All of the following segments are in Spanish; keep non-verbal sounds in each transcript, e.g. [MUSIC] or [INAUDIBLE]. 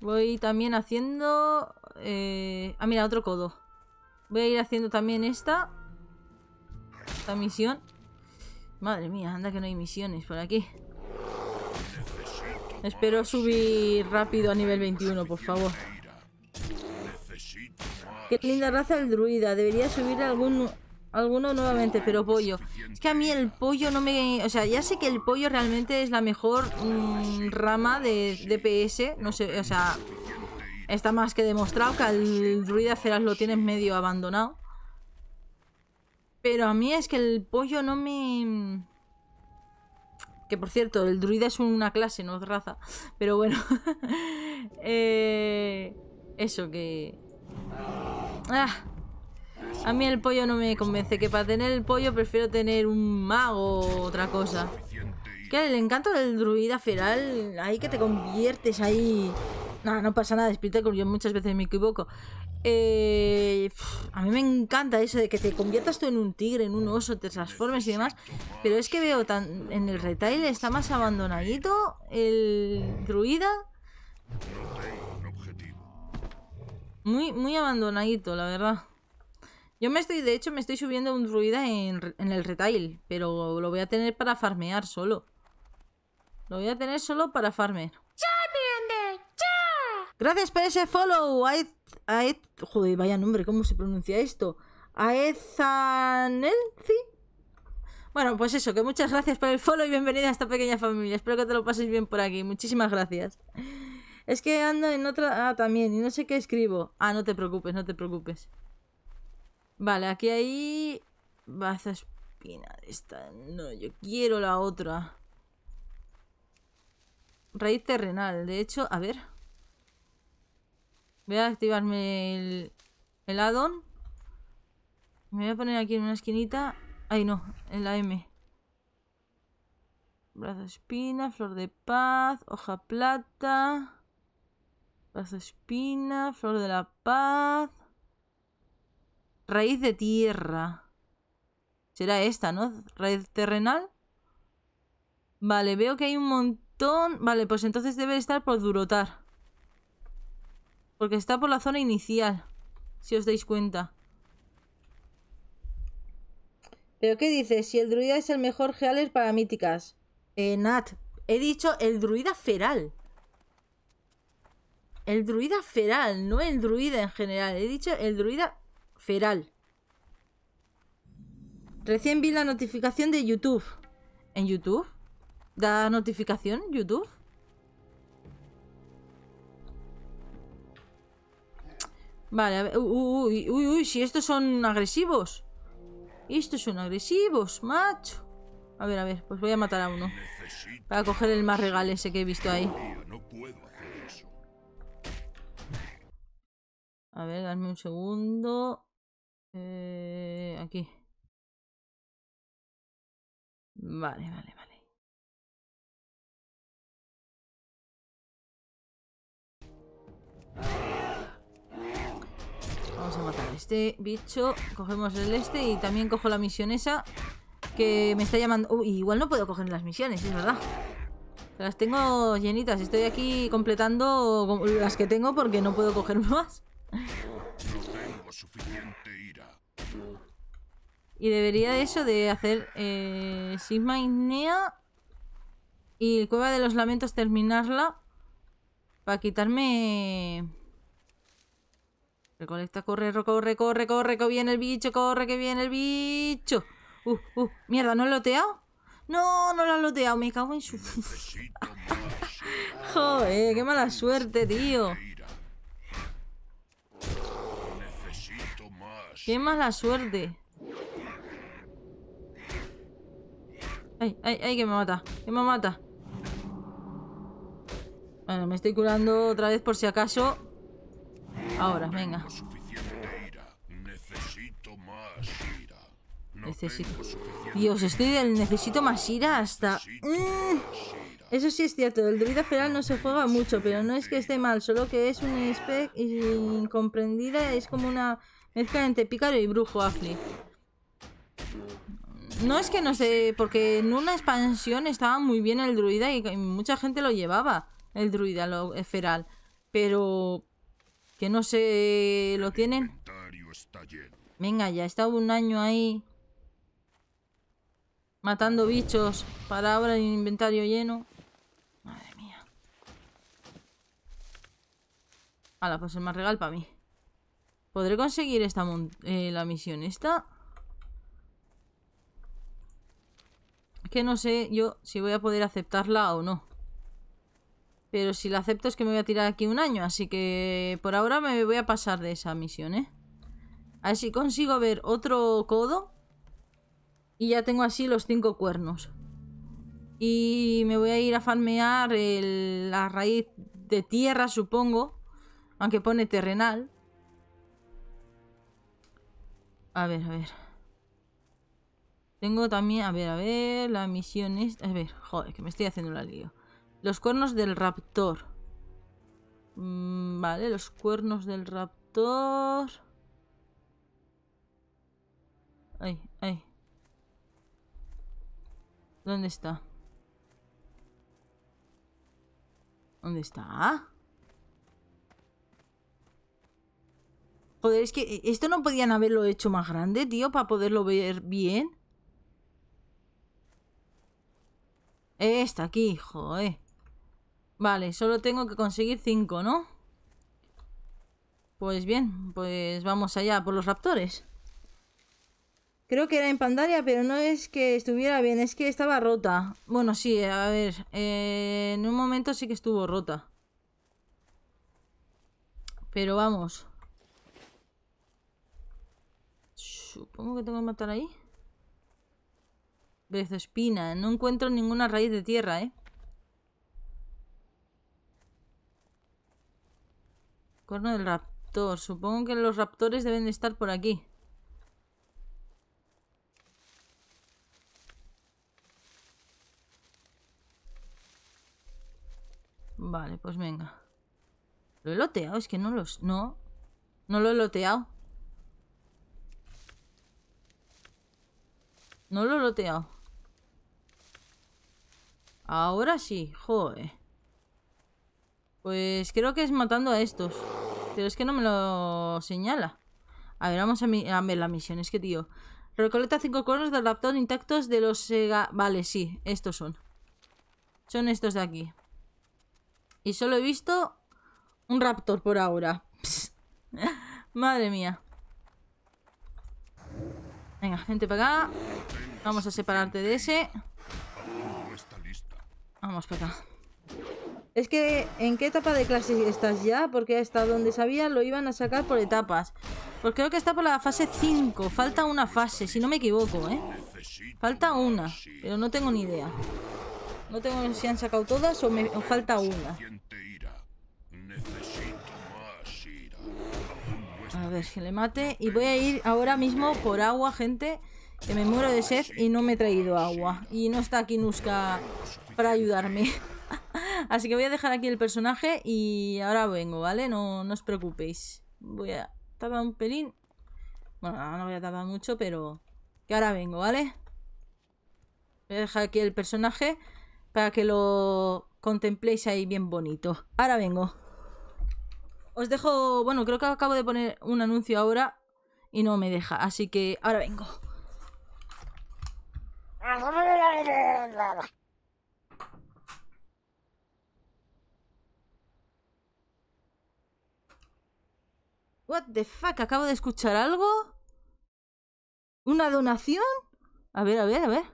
Voy también haciendo... Eh, ah, mira, otro codo. Voy a ir haciendo también esta. Esta misión. Madre mía, anda que no hay misiones por aquí. Espero subir rápido a nivel 21, por favor. Qué linda raza el druida. Debería subir algún alguno nuevamente, pero pollo. Es que a mí el pollo no me... O sea, ya sé que el pollo realmente es la mejor mm, rama de DPS. No sé, o sea... Está más que demostrado que al druida ceras lo tienes medio abandonado. Pero a mí es que el pollo no me... Que por cierto, el druida es una clase, no es raza. Pero bueno. [LAUGHS] Eh, eso que... Ah. A mí el pollo no me convence, que para tener el pollo prefiero tener un mago o otra cosa. Que el encanto del druida feral, ahí que te conviertes ahí... Nada, no pasa nada, que yo muchas veces me equivoco. Eh, a mí me encanta eso de que te conviertas tú en un tigre, en un oso, te transformes y demás. Pero es que veo tan, en el retail está más abandonadito el druida. Muy, muy abandonadito, la verdad. Yo me estoy, de hecho, me estoy subiendo un druida en, el retail, pero lo voy a tener para farmear solo. Lo voy a tener solo para farmear. Gracias por ese follow, Aed... Aed joder, vaya nombre, ¿cómo se pronuncia esto? Aezanelci. Bueno, pues eso, que muchas gracias por el follow y bienvenida a esta pequeña familia. Espero que te lo pases bien por aquí. Muchísimas gracias. Es que ando en otra... Ah, también, y no sé qué escribo. Ah, no te preocupes, no te preocupes. Vale, aquí hay... Baza espina esta. No, yo quiero la otra. Raíz terrenal. De hecho, a ver. Voy a activarme el, el addon. Me voy a poner aquí en una esquinita. Ahí no, en la M. Brazo espina, flor de paz, hoja plata. Brazo espina, flor de la paz. Raíz de tierra. Será esta, ¿no? Raíz terrenal. Vale, veo que hay un montón... Vale, pues entonces debe estar por durotar. Porque está por la zona inicial. Si os dais cuenta. ¿Pero qué dices? Si el druida es el mejor healer para míticas. Eh, Nat. He dicho el druida feral. El druida feral, no el druida en general. He dicho el druida Feral. Recién vi la notificación de YouTube. ¿En YouTube? ¿Da notificación YouTube? Vale, a ver. Uy, uy, uy, si estos son agresivos. Estos son agresivos, macho. A ver, a ver, pues voy a matar a uno. Para coger el más regal ese que he visto ahí. A ver, dame un segundo. Eh, aquí. Vale, vale, vale. Vamos a matar a este bicho. Cogemos el este y también cojo la misión esa que me está llamando... Uy, igual no puedo coger las misiones, es verdad. Las tengo llenitas. Estoy aquí completando las que tengo porque no puedo coger [LAUGHS] más suficiente ira. Y debería de eso de hacer eh, Sigma Nea y Cueva de los Lamentos terminarla para quitarme... Eh, recolecta, corre, corre, corre, corre, que viene el bicho, corre, que viene el bicho. Uh, uh mierda, ¿no he loteado? No, no lo he loteado, me cago en su... [LAUGHS] Joder, qué mala suerte, tío. Qué mala suerte. Ay, ay, ay, que me mata. Que me mata. Bueno, me estoy curando otra vez por si acaso. Ahora, venga. Necesito más ira. necesito. Dios, estoy del necesito más ira hasta. Mm. Eso sí es cierto, el druida feral no se juega mucho, pero no es que esté mal, solo que es un spec incomprendida, es como una Mezcla entre pícaro y brujo, Afli. No es que no sé, porque en una expansión estaba muy bien el druida y mucha gente lo llevaba, el druida, lo esferal feral. Pero que no sé, lo tienen. Venga, ya he estado un año ahí matando bichos para ahora el inventario lleno. Madre mía. Hala, pues el más regal para mí. ¿Podré conseguir esta eh, la misión esta? que no sé yo si voy a poder aceptarla o no. Pero si la acepto es que me voy a tirar aquí un año, así que por ahora me voy a pasar de esa misión, ¿eh? A ver si consigo ver otro codo. Y ya tengo así los cinco cuernos. Y me voy a ir a farmear la raíz de tierra, supongo. Aunque pone terrenal. A ver, a ver. Tengo también, a ver, a ver, la misión es... A ver, joder, que me estoy haciendo la lío. Los cuernos del raptor. Mm, vale, los cuernos del raptor... Ay, ay. ¿Dónde está? ¿Dónde está? Joder, es que eh, esto no podían haberlo hecho más grande, tío, para poderlo ver bien. Está aquí, joder. Vale, solo tengo que conseguir cinco, ¿no? Pues bien, pues vamos allá por los raptores. Creo que era en Pandaria, pero no es que estuviera bien, es que estaba rota. Bueno, sí, a ver, eh, en un momento sí que estuvo rota. Pero vamos. Supongo que tengo que matar ahí. espina. ¿eh? No encuentro ninguna raíz de tierra, ¿eh? Corno del raptor. Supongo que los raptores deben de estar por aquí. Vale, pues venga. ¿Lo he loteado? Es que no los... No. No lo he loteado. No lo loteo. Ahora sí, joder. Pues creo que es matando a estos. Pero es que no me lo señala. A ver, vamos a, ver la misión. Es que, tío. Recolecta cinco cuernos del raptor intactos de los Sega... Vale, sí, estos son. Son estos de aquí. Y solo he visto un raptor por ahora. [LAUGHS] Madre mía. Venga, gente para acá. Vamos a separarte de ese. Vamos para acá. Es que, ¿en qué etapa de clase estás ya? Porque hasta donde sabía lo iban a sacar por etapas. Porque creo que está por la fase 5. Falta una fase, si no me equivoco, ¿eh? Falta una, pero no tengo ni idea. No tengo si han sacado todas o, me, falta una. A ver, si le mate. Y voy a ir ahora mismo por agua, gente. Que me muero de sed y no me he traído agua. Y no está aquí Nuska para ayudarme. [LAUGHS] Así que voy a dejar aquí el personaje y ahora vengo, ¿vale? No, no os preocupéis. Voy a tardar un pelín. Bueno, no, voy a tardar mucho, pero... Que ahora vengo, ¿vale? Voy a dejar aquí el personaje para que lo contempléis ahí bien bonito. Ahora vengo. Os dejo... Bueno, creo que acabo de poner un anuncio ahora y no me deja. Así que ahora vengo. What the fuck, acabo de escuchar algo. ¿Una donación? A ver, a ver, a ver.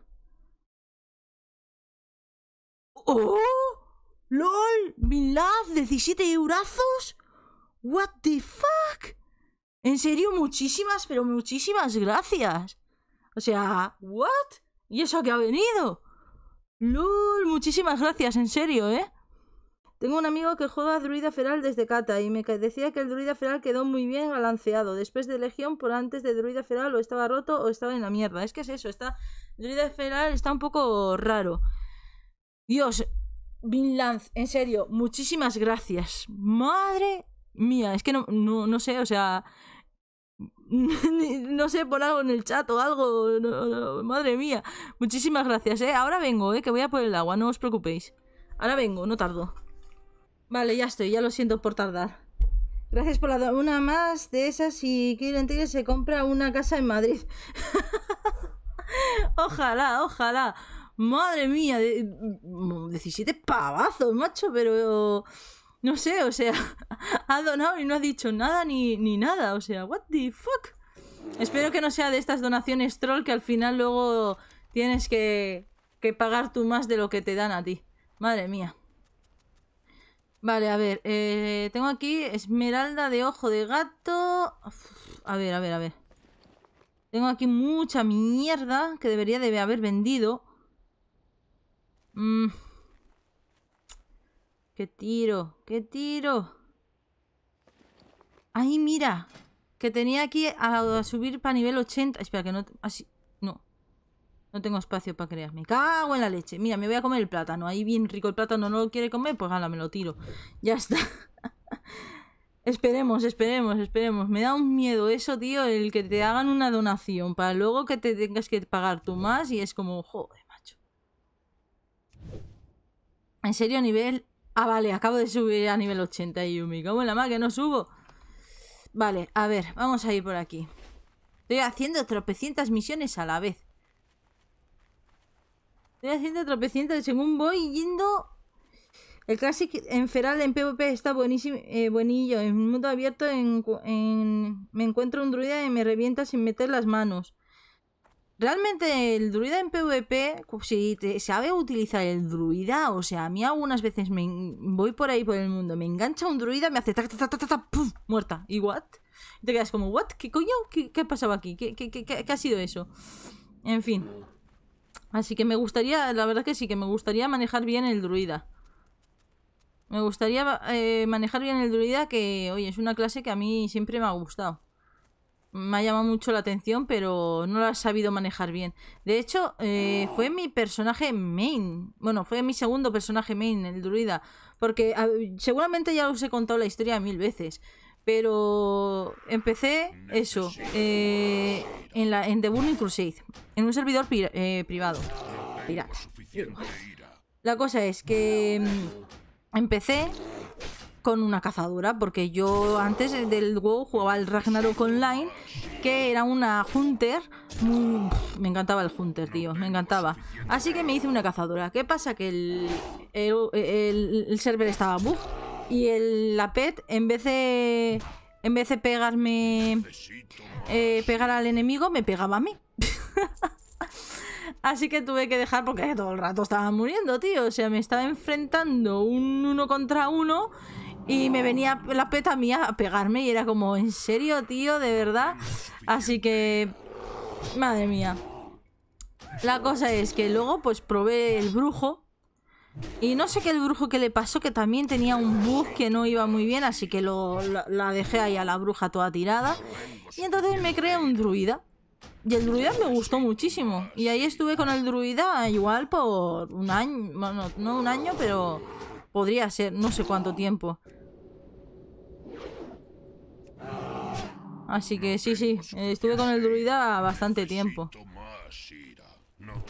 ¡Oh! ¡Lol! Milad, ¡17 eurazos! ¿What the fuck? En serio, muchísimas, pero muchísimas gracias. O sea, ¿what? ¿Y eso que ha venido? ¡Lul! Muchísimas gracias, en serio, ¿eh? Tengo un amigo que juega druida feral desde cata y me decía que el druida feral quedó muy bien balanceado. Después de Legión, por antes de druida feral o estaba roto o estaba en la mierda. Es que es eso, está... Druida feral está un poco raro. Dios, Vinland, en serio, muchísimas gracias. Madre mía, es que no, no, no sé, o sea, [LAUGHS] no sé, por algo en el chat o algo. madre mía. Muchísimas gracias, ¿eh? Ahora vengo, ¿eh? Que voy a por el agua, no os preocupéis. Ahora vengo, no tardo. Vale, ya estoy, ya lo siento por tardar. Gracias por la una más de esas y que se compra una casa en Madrid. [LAUGHS] ojalá, ojalá. Madre mía, de... 17 mm, pavazos, macho, pero... No sé, o sea, [LAUGHS] ha donado y no ha dicho nada ni, ni nada. O sea, what the fuck? Espero que no sea de estas donaciones troll que al final luego tienes que, pagar tú más de lo que te dan a ti. Madre mía. Vale, a ver. Eh, tengo aquí esmeralda de ojo de gato. a ver, a ver, a ver. Tengo aquí mucha mierda que debería de haber vendido. Mmm ¡Qué tiro! ¡Qué tiro! ¡Ahí, mira! Que tenía aquí a, subir para nivel 80. Espera, que no... Así... No. No tengo espacio para crearme. cago en la leche. Mira, me voy a comer el plátano. Ahí bien rico el plátano. No lo quiere comer, pues gana, me lo tiro. Ya está. [LAUGHS] Esperemos, esperemos, esperemos. Me da un miedo eso, tío, el que te hagan una donación para luego que te tengas que pagar tú más y es como, joder, macho. En serio, nivel Ah, vale, acabo de subir a nivel 80 y Yumi. ¿Cómo la más que no subo? Vale, a ver, vamos a ir por aquí. Estoy haciendo tropecientas misiones a la vez. Estoy haciendo tropecientas según voy yendo... El Classic en Feral en PvP está buenísimo, eh, buenillo. En mundo abierto me encuentro un druida y me revienta sin meter las manos. Realmente el druida en PvP, si sabe utilizar el druida, o sea, a mí algunas veces me voy por ahí por el mundo, me engancha un druida, me hace ta ta ta ta muerta. ¿Y what? Y te quedas como, ¿what? ¿Qué coño? ¿Qué, ha pasado aquí? ¿Qué, ha sido eso? En fin. Así que me gustaría, la verdad que sí, que me gustaría manejar bien el druida. Me gustaría eh, manejar bien el druida que, oye, es una clase que a mí siempre me ha gustado me ha llamado mucho la atención, pero no lo ha sabido manejar bien. De hecho, eh, fue mi personaje main. Bueno, fue mi segundo personaje main, el druida. Porque ah, seguramente ya os he contado la historia mil veces. Pero empecé eso, eh, en, la, en The Burning Crusade, en un servidor eh, privado. mira La cosa es que mm, empecé con una cazadora, porque yo antes eh, del WoW jugaba el Ragnarok Online, que era una Hunter, me encantaba el Hunter, tío, me encantaba. Así que me hice una cazadora. ¿Qué pasa? Que el, el, el, server estaba bug y el, la pet, en vez de, en vez de pegarme, eh, pegar al enemigo, me pegaba a mí. [LAUGHS] Así que tuve que dejar porque todo el rato estaba muriendo, tío. O sea, me estaba enfrentando un uno contra uno y me venía la peta mía a pegarme y era como, ¿en serio, tío? ¿De verdad? Así que... Madre mía. La cosa es que luego pues probé el brujo. Y no sé qué el brujo que le pasó, que también tenía un bug que no iba muy bien, así que lo, la, la dejé ahí a la bruja toda tirada. Y entonces me creé un druida. Y el druida me gustó muchísimo. Y ahí estuve con el druida igual por un año, bueno, no un año, pero podría ser no sé cuánto tiempo. Así que sí, sí, estuve con el druida bastante tiempo.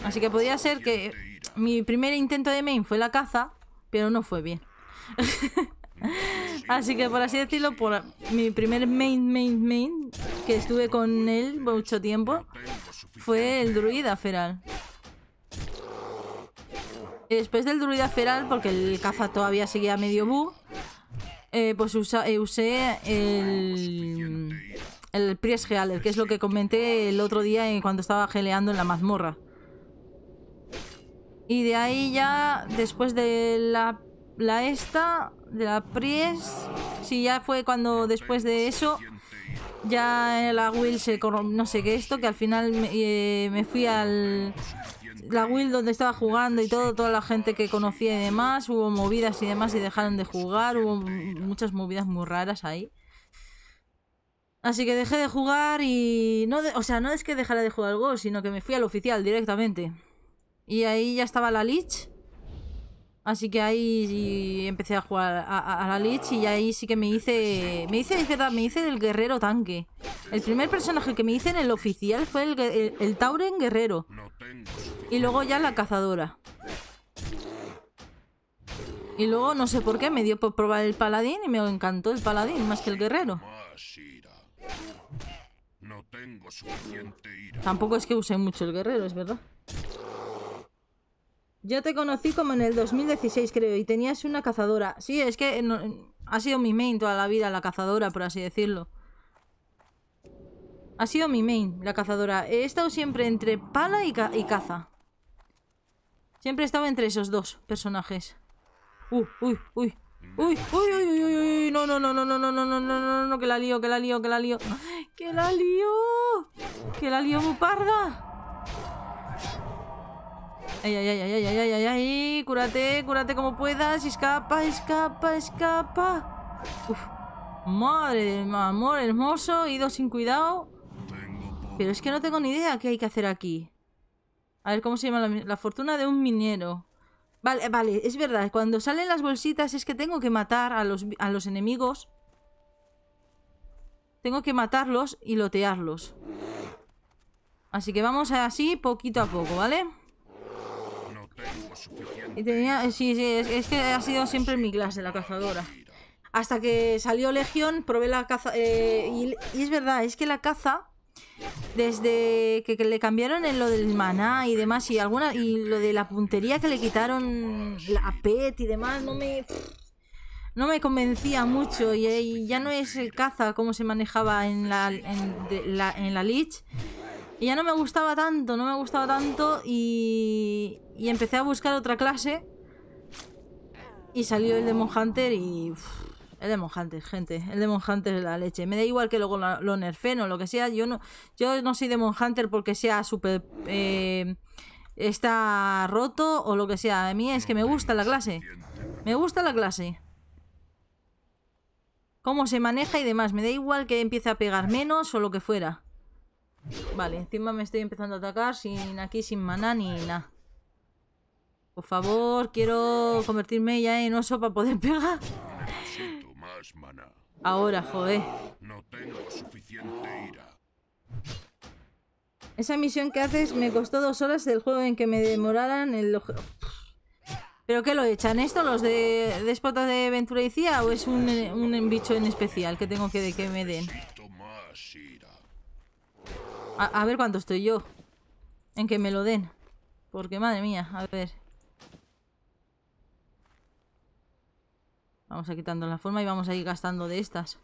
Así que podría ser que mi primer intento de main fue la caza, pero no fue bien. [LAUGHS] así que por así decirlo, por mi primer main, main, main, que estuve con él mucho tiempo, fue el druida feral. Eh, después del druida feral, porque el caza todavía seguía medio bu, eh, pues eh, usé el, el real que es lo que comenté el otro día cuando estaba geleando en la mazmorra. Y de ahí ya, después de la, esta, de la Pries, sí, ya fue cuando después de eso, ya la Will se... No sé qué esto, que al final me fui al la Will donde estaba jugando y todo, toda la gente que conocía y demás, hubo movidas y demás y dejaron de jugar, hubo muchas movidas muy raras ahí. Así que dejé de jugar y no, o sea, no es que dejara de jugar gol, sino que me fui al oficial directamente. Y ahí ya estaba la Lich Así que ahí empecé a jugar a, la Lich y ahí sí que me hice... Me hice, me el guerrero tanque. El primer personaje que me hice en el oficial fue el, el, Tauren guerrero. Y luego ya la cazadora. Y luego, no sé por qué, me dio por probar el paladín y me encantó el paladín más que el guerrero. Tampoco es que use mucho el guerrero, es verdad. Yo te conocí como en el 2016, creo, y tenías una cazadora. Sí, es que ha sido mi main toda la vida, la cazadora, por así decirlo. Ha sido mi main, la cazadora. He estado siempre entre pala y, caza. Siempre he estado entre esos dos personajes. Uy, uy, uy. Uy, uy, uy, uy, no, no, no, no, no, no, no, no, no, no, que la lío, que la lío, que la lío, que la lío, que la lío, buparda. Ay, ay, ay, ay, ay, ay, ay, ay, Cúrate, cúrate como puedas. Escapa, escapa, escapa. Uf. Madre del amor hermoso. ido sin cuidado. Pero es que no tengo ni idea qué hay que hacer aquí. A ver cómo se llama la, fortuna de un minero. Vale, vale, es verdad. Cuando salen las bolsitas es que tengo que matar a los, enemigos. Tengo que matarlos y lotearlos. Así que vamos así poquito a poco, ¿vale? vale y tenía, eh, sí, sí, es, que ha sido siempre mi clase, de la cazadora. Hasta que salió Legión, probé la caza. Eh, y, es verdad, es que la caza, desde que, le cambiaron en lo del maná y demás, y alguna y lo de la puntería que le quitaron la PET y demás, no me. No me convencía mucho y, ya no es el caza como se manejaba en la, en, la, en la Lich, y ya no me gustaba tanto, no me gustaba tanto y, y empecé a buscar otra clase. Y salió el Demon Hunter y... el Demon Hunter, gente. El Demon Hunter es la leche. Me da igual que luego lo, nerfeno o lo que sea. Yo no, yo no soy Demon Hunter porque sea súper... Eh, está roto o lo que sea. A mí es que me gusta la clase. Me gusta la clase. Cómo se maneja y demás. Me da igual que empiece a pegar menos o lo que fuera. Vale, encima me estoy empezando a atacar sin aquí, sin maná ni nada. Por favor, quiero convertirme ya en oso para poder pegar. Ahora, joder. Esa misión que haces me costó dos horas del juego en que me demoraran el... ¿Pero qué lo echan? ¿Esto los de Despota de Ventura y Cía o es un, un bicho en especial que tengo que, que me den? A, ver cuánto estoy yo. En que me lo den. Porque madre mía, a ver. Vamos a quitando la forma y vamos a ir gastando de estas.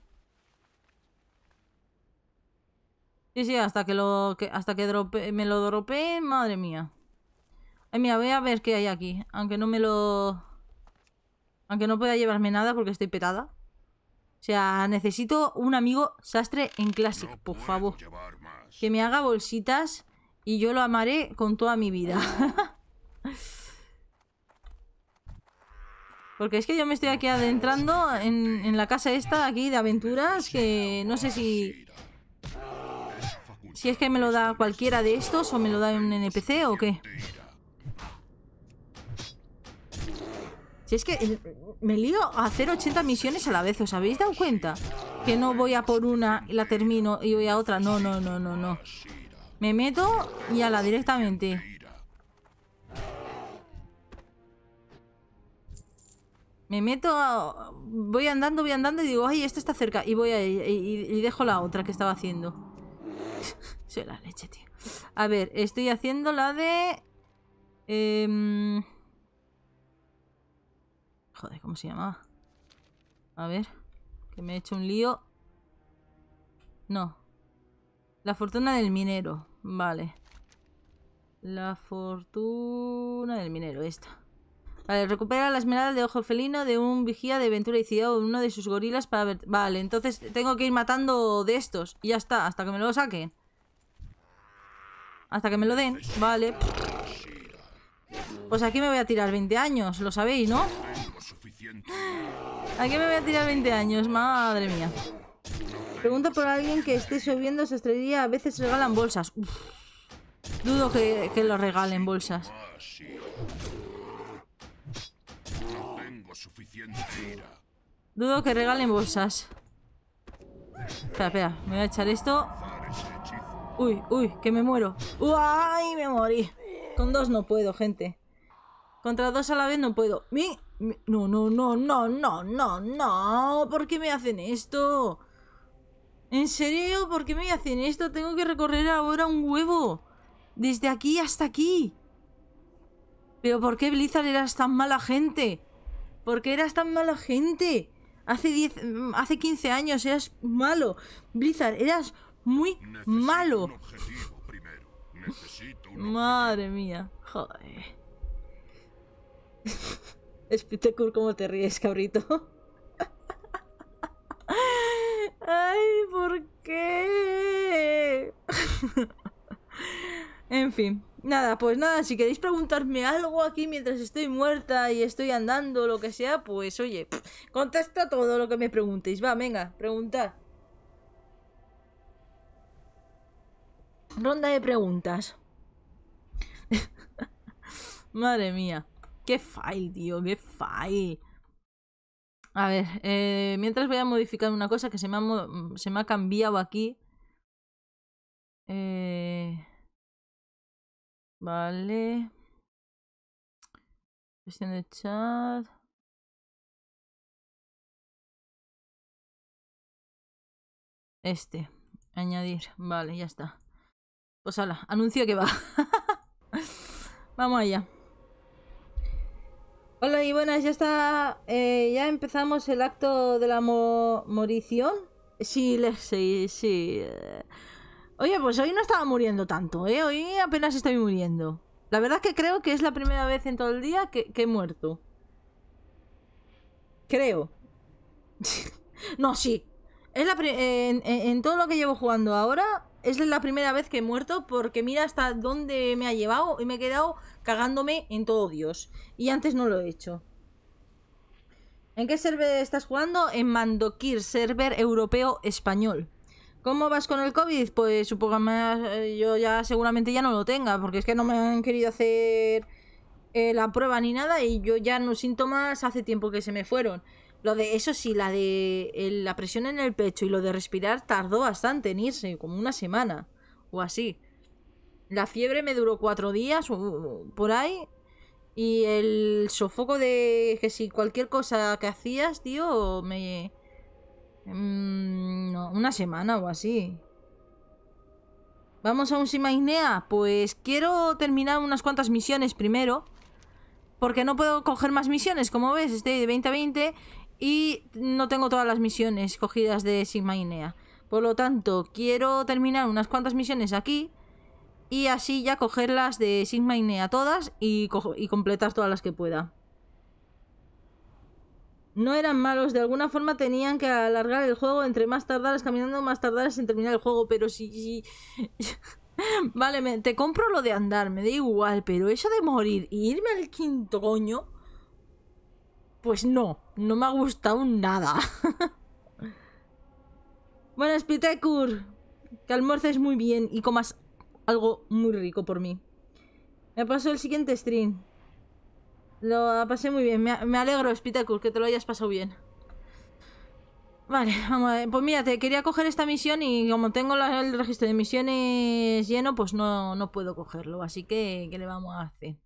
Sí, sí, hasta que lo. Que, hasta que me lo dropeen, madre mía. Ay, mira, voy a ver qué hay aquí. Aunque no me lo. Aunque no pueda llevarme nada porque estoy petada. O sea, necesito un amigo sastre en Classic, por favor. Que me haga bolsitas y yo lo amaré con toda mi vida. [LAUGHS] Porque es que yo me estoy aquí adentrando en, en la casa esta aquí de aventuras que no sé si... Si es que me lo da cualquiera de estos o me lo da un NPC o qué. Si es que eh, me lío a hacer 80 misiones a la vez, ¿os habéis dado cuenta? Que no voy a por una y la termino y voy a otra. No, no, no, no, no. Me meto y a la directamente. Me meto, a, voy andando, voy andando y digo, ay, esta está cerca. Y voy a, y, y dejo la otra que estaba haciendo. [LAUGHS] Soy la leche, tío. A ver, estoy haciendo la de... Eh, Joder, ¿cómo se llamaba? A ver, que me he hecho un lío. No. La fortuna del minero, vale. La fortuna del minero, esta. Vale, recupera la esmeralda de ojo felino de un vigía de aventura y Ciudad uno de sus gorilas para ver... Vale, entonces tengo que ir matando de estos. Y ya está, hasta que me lo saquen. Hasta que me lo den. Vale. Pues aquí me voy a tirar 20 años, lo sabéis, ¿no? ¿A qué me voy a tirar 20 años? Madre mía. Pregunto por alguien que esté subiendo se estrella. A veces regalan bolsas. Dudo que, que lo regalen bolsas. Dudo que regalen bolsas. Espera, espera. Me voy a echar esto. Uy, uy, que me muero. ¡Uy! Me morí. Con dos no puedo, gente. Contra dos a la vez no puedo. ¡Mi! No, no, no, no, no, no, no. ¿Por qué me hacen esto? ¿En serio? ¿Por qué me hacen esto? Tengo que recorrer ahora un huevo. Desde aquí hasta aquí. ¿Pero por qué Blizzard eras tan mala gente? ¿Por qué eras tan mala gente? Hace, mm, hace 15 años eras malo. Blizzard, eras muy malo. Madre mía. Joder. [LAUGHS] Spitecur, ¿cómo te ríes, cabrito? Ay, ¿por qué? en fin, nada, pues nada, si queréis preguntarme algo aquí mientras estoy muerta y estoy andando, lo que sea, pues oye, contesta todo lo que me preguntéis. Va, venga, Pregunta Ronda de preguntas. [LAUGHS] Madre mía. Qué file, tío, qué file. A ver, eh, mientras voy a modificar una cosa que se me ha, mm, se me ha cambiado aquí. Eh, vale. Cuestión de chat. Este. Añadir. Vale, ya está. Pues hala anuncio que va. [LAUGHS] Vamos allá. Hola y buenas, ya está. Eh, ya empezamos el acto de la morición. Sí, sí, sí. Eh. Oye, pues hoy no estaba muriendo tanto, ¿eh? Hoy apenas estoy muriendo. La verdad es que creo que es la primera vez en todo el día que, he muerto. Creo. [LAUGHS] no, sí. Es la en todo lo que llevo jugando ahora, es la primera vez que he muerto porque mira hasta dónde me ha llevado y me he quedado cagándome en todo Dios. Y antes no lo he hecho. ¿En qué server estás jugando? En Mandokir, server europeo español. ¿Cómo vas con el COVID? Pues supongo que eh, yo ya seguramente ya no lo tenga, porque es que no me han querido hacer eh, la prueba ni nada y yo ya no síntomas hace tiempo que se me fueron. Lo de eso sí, la de la presión en el pecho y lo de respirar tardó bastante en irse, como una semana o así. La fiebre me duró cuatro días por ahí. Y el sofoco de que si cualquier cosa que hacías, tío, me... Mm, una semana o así. ¿Vamos a un Simainea? Pues quiero terminar unas cuantas misiones primero. Porque no puedo coger más misiones, como ves, estoy de 20 a 20. Y no tengo todas las misiones cogidas de Sigma Nea Por lo tanto, quiero terminar unas cuantas misiones aquí. Y así ya cogerlas de Sigma Inea todas y, y completar todas las que pueda. No eran malos, de alguna forma tenían que alargar el juego entre más tardares caminando, más tardares en terminar el juego, pero si. [LAUGHS] vale, te compro lo de andar, me da igual, pero eso de morir y irme al quinto coño... Pues no, no me ha gustado nada. [LAUGHS] bueno, Spitekur, que almorces muy bien y comas algo muy rico por mí. Me pasó el siguiente stream. Lo pasé muy bien. Me, alegro, Spitekur, que te lo hayas pasado bien. Vale, vamos a ver. Pues mira, te quería coger esta misión y como tengo el registro de misiones lleno, pues no, no puedo cogerlo. Así que, ¿qué le vamos a hacer?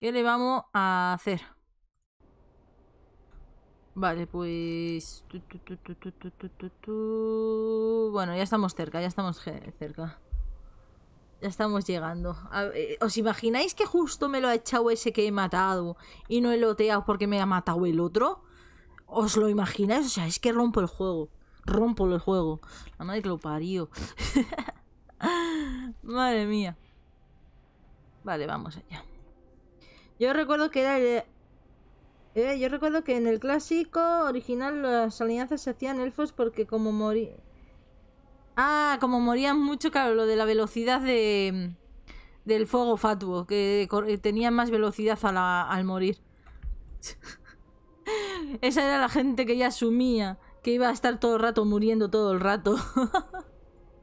¿Qué le vamos a hacer? Vale, pues... Bueno, ya estamos cerca, ya estamos cerca. Ya estamos llegando. Eh, ¿Os imagináis que justo me lo ha echado ese que he matado y no he loteado porque me ha matado el otro? ¿Os lo imagináis? O sea, es que rompo el juego. Rompo el juego. La madre lo parió. [LAUGHS] madre mía. Vale, vamos allá. Yo recuerdo que era el, eh, yo recuerdo que en el clásico original las alianzas se hacían elfos porque como morí... Ah, como morían mucho, claro, lo de la velocidad de del fuego fatuo, que eh, tenía más velocidad al morir. [LAUGHS] Esa era la gente que ya asumía que iba a estar todo el rato muriendo todo el rato.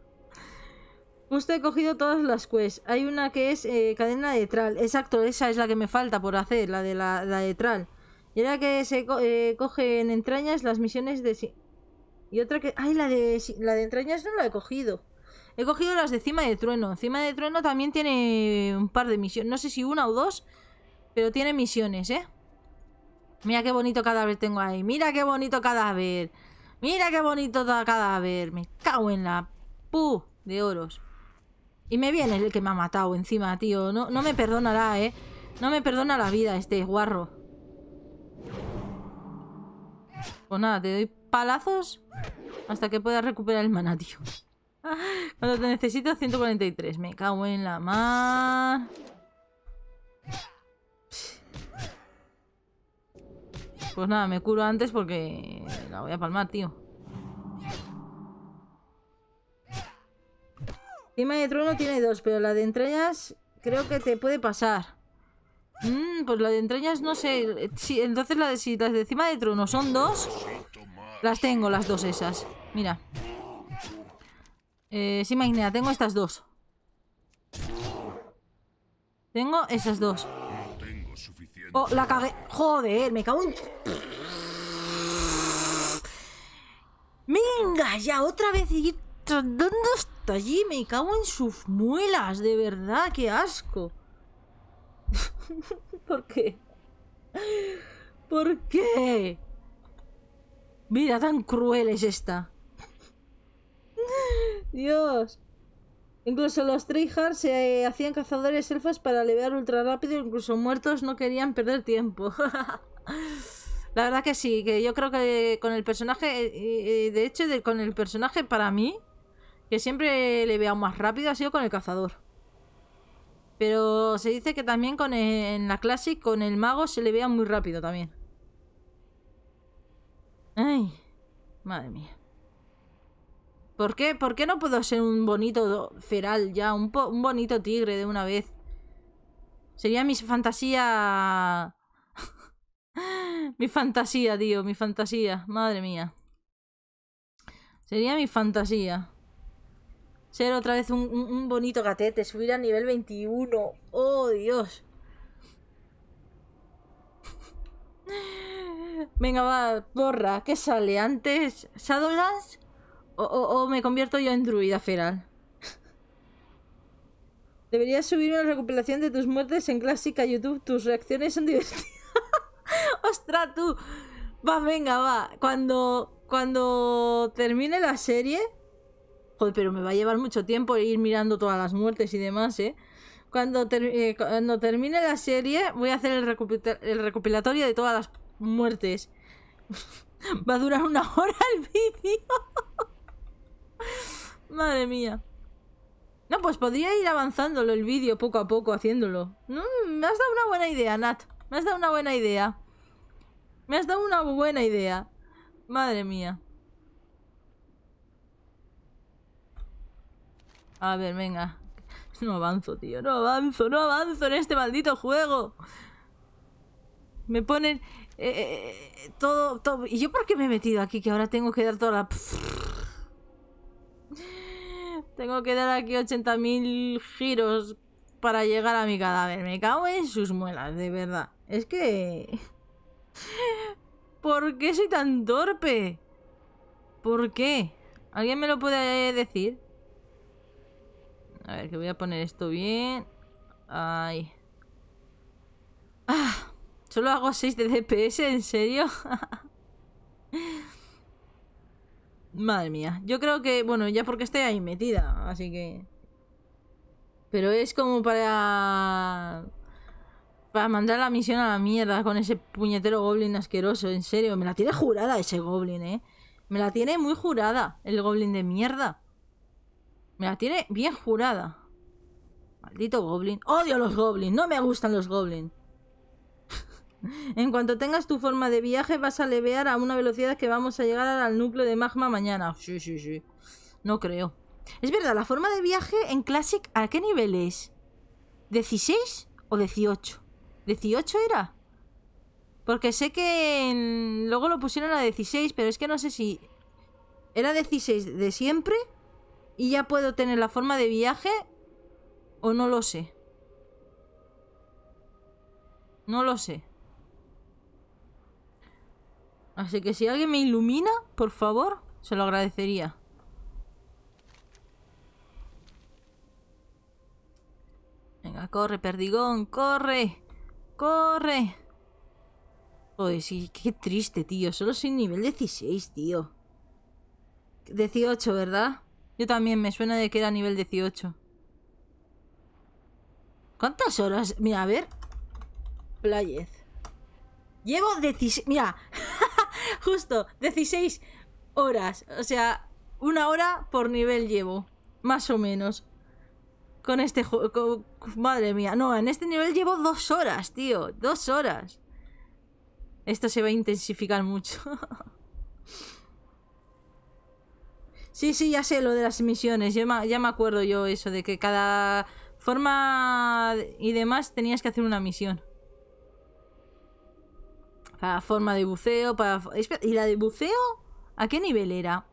[LAUGHS] Justo he cogido todas las quests. Hay una que es eh, cadena de tral. Exacto, esa es la que me falta por hacer, la de la, la de tral. Y que se eh, cogen entrañas las misiones de... Y otra que... ¡Ay, la de, la de entrañas no la he cogido! He cogido las de Cima de Trueno. Cima de Trueno también tiene un par de misiones. No sé si una o dos, pero tiene misiones, ¿eh? Mira qué bonito cadáver tengo ahí. Mira qué bonito cadáver. Mira qué bonito cadáver. Me cago en la... pu De oros. Y me viene el que me ha matado encima, tío. No, no me perdonará, ¿eh? No me perdona la vida este guarro. Pues nada, te doy palazos hasta que puedas recuperar el mana, tío. Cuando te necesito, 143. Me cago en la mar. Pues nada, me curo antes porque la voy a palmar, tío. Cima de trueno tiene dos, pero la de entrañas creo que te puede pasar. Mm, pues la de entrañas no sé. Si, entonces la de, si las de encima de trono son dos, las tengo las dos esas. Mira. Eh, sí, Magnea, tengo estas dos. Tengo esas dos. Oh, la cagué. Joder, me cago en... Venga, ya otra vez y... ¿Dónde está allí? Me cago en sus muelas, de verdad, qué asco. [LAUGHS] ¿Por qué? ¿Por qué? Vida tan cruel es esta. Dios. Incluso los Treyhards se hacían cazadores elfos para levear ultra rápido, incluso muertos no querían perder tiempo. [LAUGHS] La verdad que sí, que yo creo que con el personaje, eh, eh, eh, de hecho con el personaje para mí, que siempre le veo más rápido ha sido con el cazador. Pero se dice que también con e, en la clase con el mago se le vea muy rápido también. Ay, madre mía. ¿Por qué, ¿Por qué no puedo ser un bonito feral ya? Un, un bonito tigre de una vez. Sería mi fantasía... [LAUGHS] mi fantasía, tío, mi fantasía. Madre mía. Sería mi fantasía ser otra vez un, bonito gatete, subir a nivel 21. ¡Oh, Dios! Venga, va, ...porra... ¿Qué sale? ¿Antes Shadowlands? O, o, me convierto yo en druida feral? Deberías subir una recopilación de tus muertes en clásica YouTube. Tus reacciones son divertidas. [LAUGHS] ¡Ostras, tú! Va, venga, va. Cuando, cuando termine la serie, Joder, pero me va a llevar mucho tiempo ir mirando todas las muertes y demás, ¿eh? Cuando, eh, cuando termine la serie voy a hacer el, recopilatorio de todas las muertes. [LAUGHS] va a durar una hora el vídeo. [LAUGHS] Madre mía. No, pues podría ir avanzándolo el vídeo poco a poco, haciéndolo. me has dado una buena idea, Nat. Me has dado una buena idea. Me has dado una buena idea. Madre mía. A ver, venga. No avanzo, tío. No avanzo, no avanzo en este maldito juego. Me ponen eh, eh, eh, todo, todo. ¿Y yo por qué me he metido aquí? Que ahora tengo que dar toda la... Tengo que dar aquí 80.000 giros para llegar a mi cadáver. Me cago en sus muelas, de verdad. Es que... ¿Por qué soy tan torpe? ¿Por qué? ¿Alguien me lo puede decir? A ver, que voy a poner esto bien. Ay. Ah, solo hago 6 de DPS, ¿en serio? [LAUGHS] Madre mía. Yo creo que, bueno, ya porque estoy ahí metida, así que... Pero es como para... Para mandar la misión a la mierda con ese puñetero goblin asqueroso, en serio. Me la tiene jurada ese goblin, ¿eh? Me la tiene muy jurada el goblin de mierda. Me la tiene bien jurada. Maldito goblin. Odio los goblins. No me gustan los goblins. [LAUGHS] en cuanto tengas tu forma de viaje vas a levear a una velocidad que vamos a llegar al núcleo de magma mañana. Sí, sí, sí. No creo. Es verdad, la forma de viaje en Classic, ¿a qué nivel es? ¿16 o 18? ¿18 era? Porque sé que luego lo pusieron a 16, pero es que no sé si... ¿Era 16 de siempre? ¿Y ya puedo tener la forma de viaje? ¿O no lo sé? No lo sé. Así que si alguien me ilumina, por favor, se lo agradecería. Venga, corre, perdigón, corre, corre. pues sí, qué triste, tío. Solo soy nivel 16, tío. 18, ¿verdad? Yo también, me suena de que era nivel 18. ¿Cuántas horas? Mira, a ver. Playez. Llevo 16... Mira, [LAUGHS] justo, 16 horas. O sea, una hora por nivel llevo. Más o menos. Con este juego... Madre mía. No, en este nivel llevo dos horas, tío. Dos horas. Esto se va a intensificar mucho. [LAUGHS] Sí, sí, ya sé lo de las misiones. ya me acuerdo yo eso, de que cada forma y demás tenías que hacer una misión. Para forma de buceo, para... ¿Y la de buceo? ¿A qué nivel era?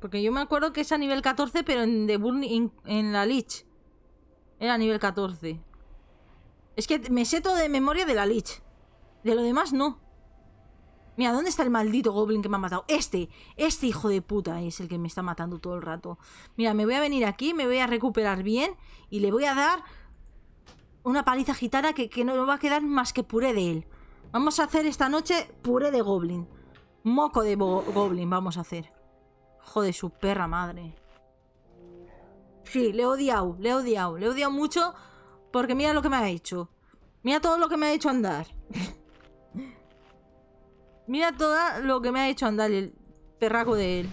Porque yo me acuerdo que es a nivel 14, pero en, The en, la Lich. Era a nivel 14. Es que me sé todo de memoria de la Lich. De lo demás no. Mira, ¿dónde está el maldito goblin que me ha matado? Este, este hijo de puta es el que me está matando todo el rato. Mira, me voy a venir aquí, me voy a recuperar bien y le voy a dar una paliza gitana que, que no va a quedar más que puré de él. Vamos a hacer esta noche puré de goblin. Moco de goblin vamos a hacer. de su perra madre. Sí, le he odiado, le he odiado, le he odiado mucho porque mira lo que me ha hecho. Mira todo lo que me ha hecho andar. [LAUGHS] Mira todo lo que me ha hecho andar el perraco de él.